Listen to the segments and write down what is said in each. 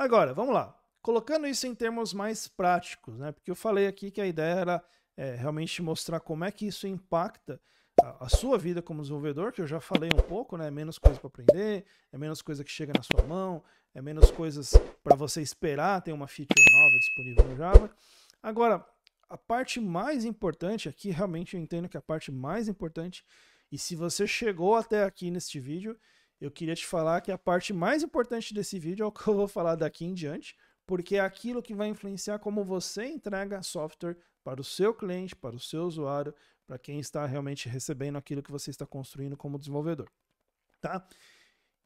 Agora, vamos lá. Colocando isso em termos mais práticos, né? Porque eu falei aqui que a ideia era é, realmente mostrar como é que isso impacta a, a, sua vida como desenvolvedor, que eu já falei um pouco, né? É menos coisa para aprender, é menos coisa que chega na sua mão, é menos coisas para você esperar ter uma feature nova disponível no Java. Agora, a parte mais importante aqui, realmente eu entendo que a parte mais importante, e se você chegou até aqui neste vídeo, eu queria te falar que a parte mais importante desse vídeo é o que eu vou falar daqui em diante, porque é aquilo que vai influenciar como você entrega software para o seu cliente, para o seu usuário, para quem está realmente recebendo aquilo que você está construindo como desenvolvedor, tá?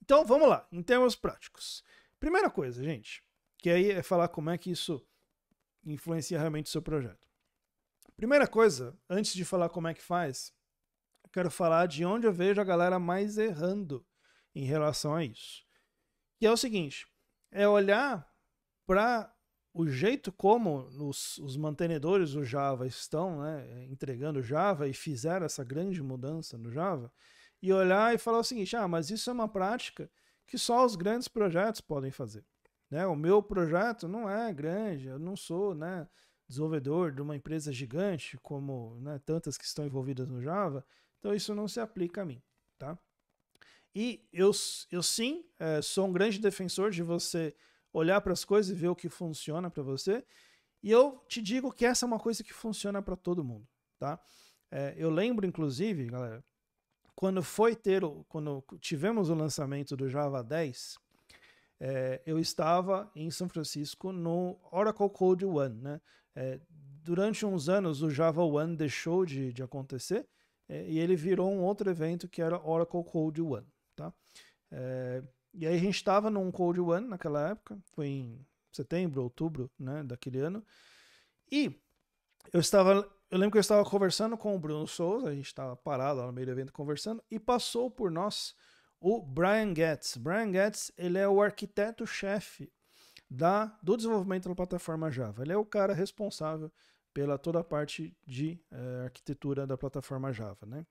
Então, vamos lá, em termos práticos. Primeira coisa, gente, que aí é falar como é que isso influencia realmente o seu projeto. Primeira coisa, antes de falar como é que faz, quero falar de onde eu vejo a galera mais errando em relação a isso. Que é o seguinte: é olhar para o jeito como os, os, mantenedores do Java estão né, entregando Java e fizeram essa grande mudança no Java, e olhar e falar o seguinte: ah, mas isso é uma prática que só os grandes projetos podem fazer. Né? O meu projeto não é grande, eu não sou né, desenvolvedor de uma empresa gigante como né, tantas que estão envolvidas no Java, então isso não se aplica a mim. Tá? E eu, eu sim, é, sou um grande defensor de você olhar para as coisas e ver o que funciona para você. E eu te digo que essa é uma coisa que funciona para todo mundo, tá? É, eu lembro, inclusive, galera, quando foi ter, o, quando tivemos o lançamento do Java 10, é, eu estava em São Francisco no Oracle Code One, né? É, durante uns anos o Java One deixou de, de acontecer é, e ele virou um outro evento que era Oracle Code One tá? É, e aí a gente estava num Cold One naquela época, foi em setembro, outubro, né, daquele ano. E eu estava, eu lembro que eu estava conversando com o Bruno Souza, a gente estava parado lá no meio do evento conversando e passou por nós o Brian Getz. Brian Getz, ele é o arquiteto chefe da do desenvolvimento da plataforma Java. Ele é o cara responsável pela toda a parte de é, arquitetura da plataforma Java, né?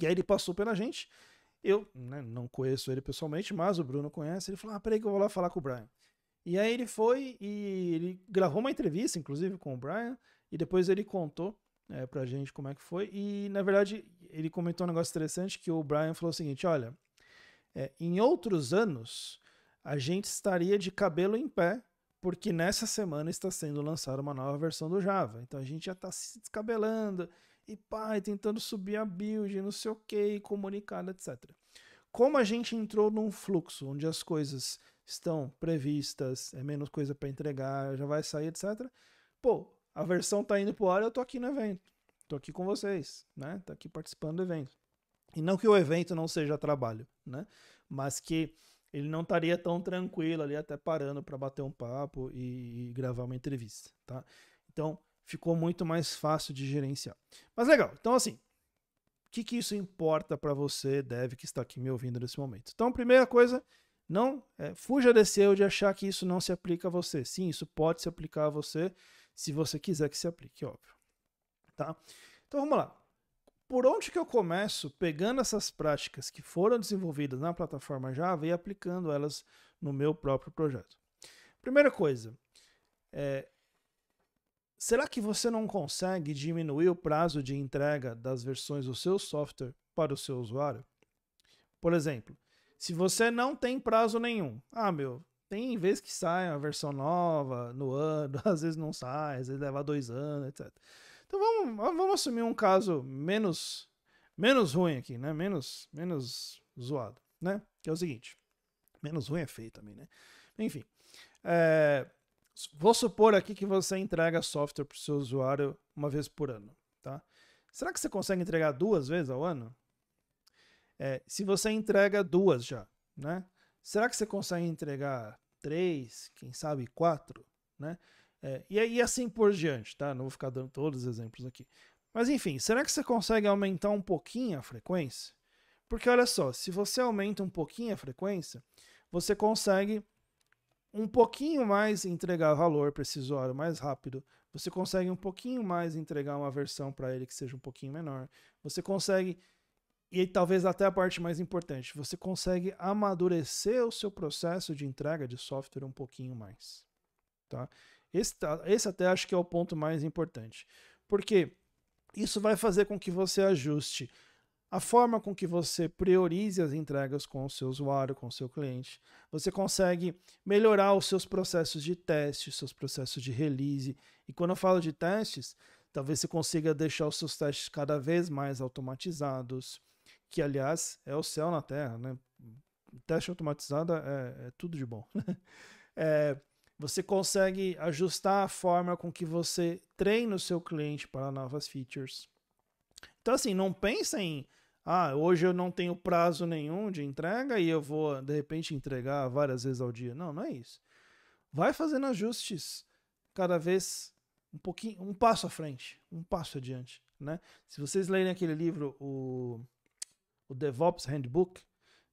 E aí ele passou pela gente eu né, não conheço ele pessoalmente, mas o Bruno conhece. Ele falou: ah, peraí que eu vou lá falar com o Brian. E aí ele foi e ele gravou uma entrevista, inclusive, com o Brian, e depois ele contou é, pra gente como é que foi. E, na verdade, ele comentou um negócio interessante que o Brian falou o seguinte: olha, é, em outros anos a gente estaria de cabelo em pé, porque nessa semana está sendo lançada uma nova versão do Java. Então a gente já está se descabelando e pai tentando subir a build, não sei o que, comunicado, etc. Como a gente entrou num fluxo onde as coisas estão previstas, é menos coisa para entregar, já vai sair, etc. Pô, a versão tá indo pro ar, eu tô aqui no evento. Tô aqui com vocês, né? Tô tá aqui participando do evento. E não que o evento não seja trabalho, né? Mas que ele não estaria tão tranquilo ali, até parando para bater um papo e, e, gravar uma entrevista, tá? Então, ficou muito mais fácil de gerenciar. Mas legal, então assim, o que, que isso importa para você, dev, que está aqui me ouvindo nesse momento? Então, primeira coisa, não é, fuja desse erro de achar que isso não se aplica a você. Sim, isso pode se aplicar a você, se você quiser que se aplique, óbvio. Tá? Então vamos lá. Por onde que eu começo pegando essas práticas que foram desenvolvidas na plataforma Java e aplicando elas no meu próprio projeto? Primeira coisa, é, Será que você não consegue diminuir o prazo de entrega das versões do seu software para o seu usuário? Por exemplo, se você não tem prazo nenhum, ah, meu, tem vezes que sai uma versão nova no ano, às vezes não sai, às vezes leva dois anos, etc. Então vamos, vamos assumir um caso menos menos ruim aqui, né? Menos menos zoado, né? Que é o seguinte, menos ruim é feio também, né? Enfim, é, Vou supor aqui que você entrega software para o seu usuário uma vez por ano, tá? Será que você consegue entregar duas vezes ao ano? É, se você entrega duas já, né? Será que você consegue entregar três, quem sabe quatro, né? É, e, e assim por diante, tá? Não vou ficar dando todos os exemplos aqui. Mas enfim, será que você consegue aumentar um pouquinho a frequência? Porque olha só, se você aumenta um pouquinho a frequência, você consegue um pouquinho mais entregar valor para esse usuário mais rápido, você consegue um pouquinho mais entregar uma versão para ele que seja um pouquinho menor. Você consegue, e talvez até a parte mais importante, você consegue amadurecer o seu processo de entrega de software um pouquinho mais. Tá? Esse, tá, esse até acho que é o ponto mais importante. Porque isso vai fazer com que você ajuste a forma com que você prioriza as entregas com o seu usuário, com o seu cliente. Você consegue melhorar os seus processos de teste, os seus processos de release. E quando eu falo de testes, talvez você consiga deixar os seus testes cada vez mais automatizados, que aliás é o céu na terra, né? Teste automatizado é, é tudo de bom. é, você consegue ajustar a forma com que você treina o seu cliente para novas features então, assim, não pensem ah, hoje eu não tenho prazo nenhum de entrega e eu vou, de repente, entregar várias vezes ao dia. Não, não é isso. Vai fazendo ajustes cada vez um pouquinho, um passo à frente, um passo adiante, né? Se vocês lerem aquele livro, o, o DevOps Handbook,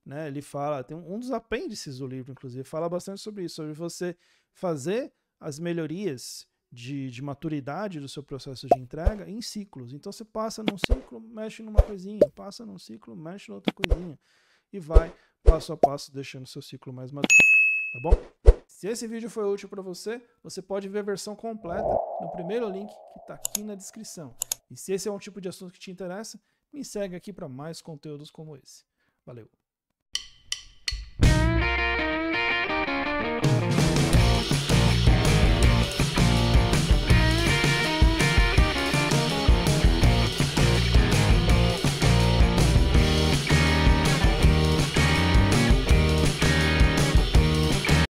né? Ele fala, tem um, um dos apêndices do livro, inclusive, fala bastante sobre isso, sobre você fazer as melhorias de, de, maturidade do seu processo de entrega em ciclos. Então você passa num ciclo, mexe numa coisinha, passa num ciclo, mexe noutra outra coisinha e vai passo a passo deixando seu ciclo mais maduro, tá bom? Se esse vídeo foi útil para você, você pode ver a versão completa no primeiro link que está aqui na descrição. E se esse é um tipo de assunto que te interessa, me segue aqui para mais conteúdos como esse. Valeu!